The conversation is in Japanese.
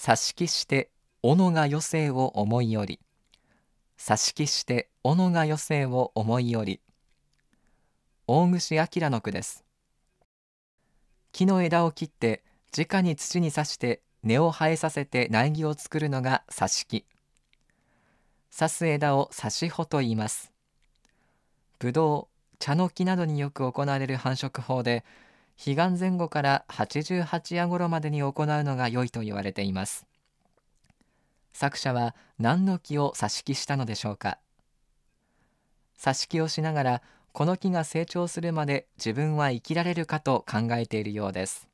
差し木して斧が余生を思いより差し木して斧が余生を思いより大串明の句です木の枝を切って直に土に刺して根を生えさせて苗木を作るのが挿し木刺す枝を刺し穂と言いますぶどう、茶の木などによく行われる繁殖法で彼岸前後から88夜頃までに行うのが良いと言われています作者は何の木を挿し木したのでしょうか挿し木をしながらこの木が成長するまで自分は生きられるかと考えているようです